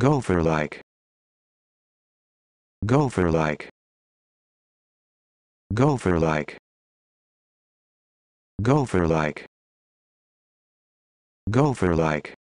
Gopher like. Gopher like. Gopher like. Gopher like. Gopher like.